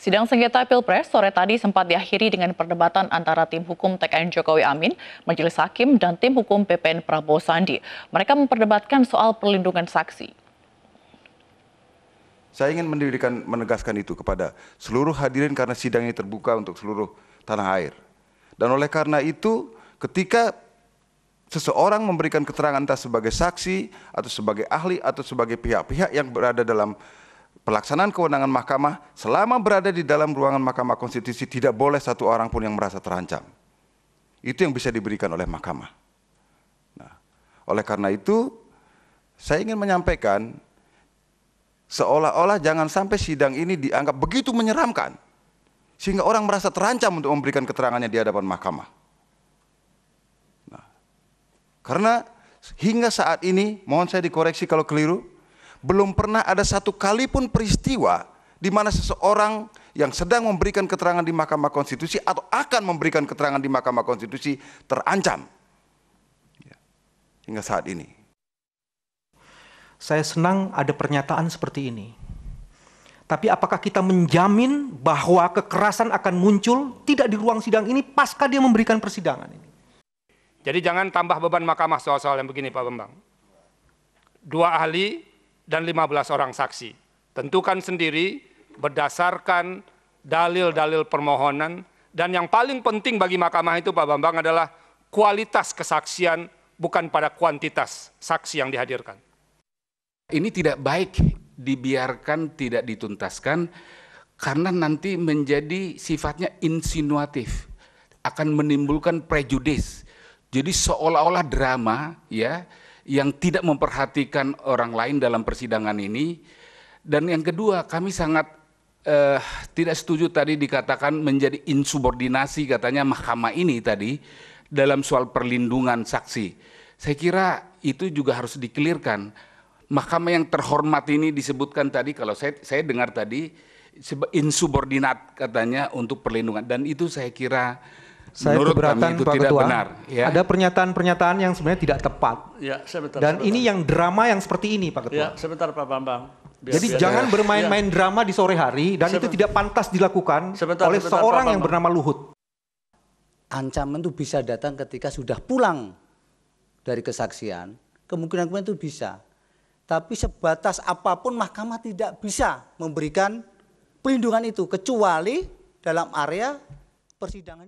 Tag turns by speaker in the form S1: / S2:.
S1: Sidang sengketa Pilpres sore tadi sempat diakhiri dengan perdebatan antara tim hukum TKN Jokowi Amin, Majelis Hakim, dan tim hukum PPN Prabowo Sandi. Mereka memperdebatkan soal perlindungan saksi.
S2: Saya ingin mendirikan, menegaskan itu kepada seluruh hadirin karena sidang ini terbuka untuk seluruh tanah air. Dan oleh karena itu, ketika seseorang memberikan keterangan entah sebagai saksi atau sebagai ahli atau sebagai pihak-pihak yang berada dalam pelaksanaan kewenangan mahkamah selama berada di dalam ruangan Mahkamah Konstitusi tidak boleh satu orang pun yang merasa terancam. Itu yang bisa diberikan oleh mahkamah. Nah, oleh karena itu saya ingin menyampaikan seolah-olah jangan sampai sidang ini dianggap begitu menyeramkan sehingga orang merasa terancam untuk memberikan keterangannya di hadapan mahkamah. Nah, karena hingga saat ini mohon saya dikoreksi kalau keliru belum pernah ada satu kali pun peristiwa di mana seseorang yang sedang memberikan keterangan di Mahkamah Konstitusi atau akan memberikan keterangan di Mahkamah Konstitusi terancam ya, hingga saat ini.
S1: Saya senang ada pernyataan seperti ini. Tapi apakah kita menjamin bahwa kekerasan akan muncul tidak di ruang sidang ini pasca dia memberikan persidangan ini?
S3: Jadi jangan tambah beban mahkamah soal-soal yang begini Pak Bambang. Dua ahli dan 15 orang saksi. Tentukan sendiri berdasarkan dalil-dalil permohonan dan yang paling penting bagi mahkamah itu Pak Bambang adalah kualitas kesaksian bukan pada kuantitas saksi yang dihadirkan.
S4: Ini tidak baik dibiarkan tidak dituntaskan karena nanti menjadi sifatnya insinuatif akan menimbulkan prejudis. Jadi seolah-olah drama ya yang tidak memperhatikan orang lain dalam persidangan ini. Dan yang kedua, kami sangat eh, tidak setuju tadi dikatakan menjadi insubordinasi katanya mahkamah ini tadi dalam soal perlindungan saksi. Saya kira itu juga harus dikelirkan. Mahkamah yang terhormat ini disebutkan tadi kalau saya saya dengar tadi insubordinat katanya untuk perlindungan dan itu saya kira saya Menurut keberatan Pak Ketua,
S1: benar. Ya. Ada pernyataan-pernyataan yang sebenarnya tidak tepat.
S3: Ya, sebentar, Dan sebentar.
S1: ini yang drama yang seperti ini Pak Ketua. Ya,
S3: sebentar Pak Bambang. Biar, Jadi biar, jangan ya. bermain-main
S1: ya. drama di sore hari dan sebentar, itu tidak pantas dilakukan sebentar, oleh sebentar, seorang yang bernama Luhut. Ancaman itu bisa datang ketika sudah pulang dari kesaksian, kemungkinan-kemungkinan itu bisa. Tapi sebatas apapun mahkamah tidak bisa memberikan pelindungan itu kecuali dalam area persidangan.